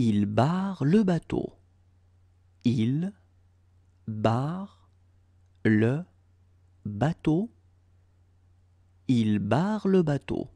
Il barre le bateau. Il barre le bateau. Il barre le bateau.